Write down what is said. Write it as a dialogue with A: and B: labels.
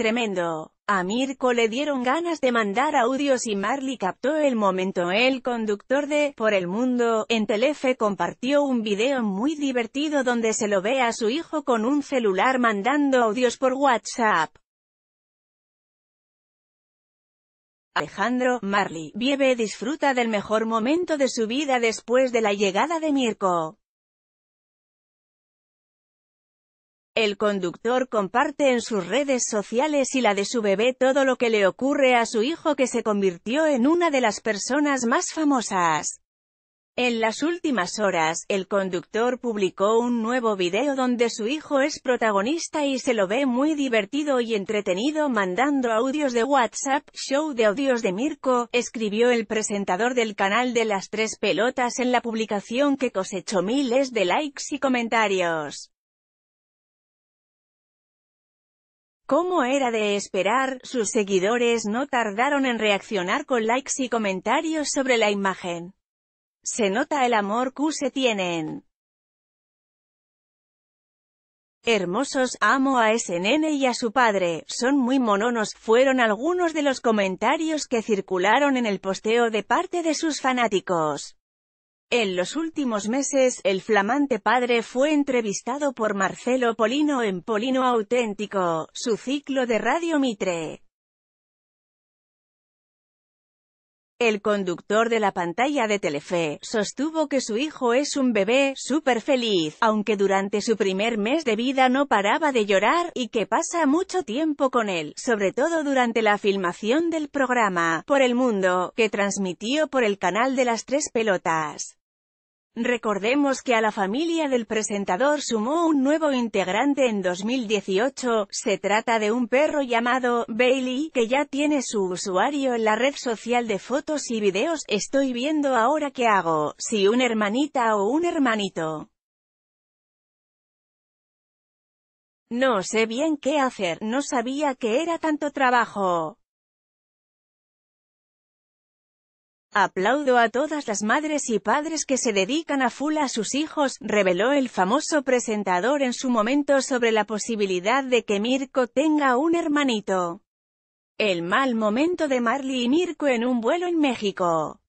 A: Tremendo. A Mirko le dieron ganas de mandar audios y Marley captó el momento. El conductor de Por el Mundo en Telefe compartió un video muy divertido donde se lo ve a su hijo con un celular mandando audios por WhatsApp. Alejandro Marley Vive disfruta del mejor momento de su vida después de la llegada de Mirko. El conductor comparte en sus redes sociales y la de su bebé todo lo que le ocurre a su hijo que se convirtió en una de las personas más famosas. En las últimas horas, el conductor publicó un nuevo video donde su hijo es protagonista y se lo ve muy divertido y entretenido mandando audios de WhatsApp, show de audios de Mirko, escribió el presentador del canal de las tres pelotas en la publicación que cosechó miles de likes y comentarios. Como era de esperar, sus seguidores no tardaron en reaccionar con likes y comentarios sobre la imagen. Se nota el amor que se tienen. Hermosos, amo a ese nene y a su padre, son muy mononos, fueron algunos de los comentarios que circularon en el posteo de parte de sus fanáticos. En los últimos meses, el flamante padre fue entrevistado por Marcelo Polino en Polino Auténtico, su ciclo de Radio Mitre. El conductor de la pantalla de Telefe, sostuvo que su hijo es un bebé, súper feliz, aunque durante su primer mes de vida no paraba de llorar, y que pasa mucho tiempo con él, sobre todo durante la filmación del programa, Por el Mundo, que transmitió por el canal de las Tres Pelotas. Recordemos que a la familia del presentador sumó un nuevo integrante en 2018, se trata de un perro llamado, Bailey, que ya tiene su usuario en la red social de fotos y videos, estoy viendo ahora qué hago, si una hermanita o un hermanito. No sé bien qué hacer, no sabía que era tanto trabajo. Aplaudo a todas las madres y padres que se dedican a full a sus hijos, reveló el famoso presentador en su momento sobre la posibilidad de que Mirko tenga un hermanito. El mal momento de Marley y Mirko en un vuelo en México.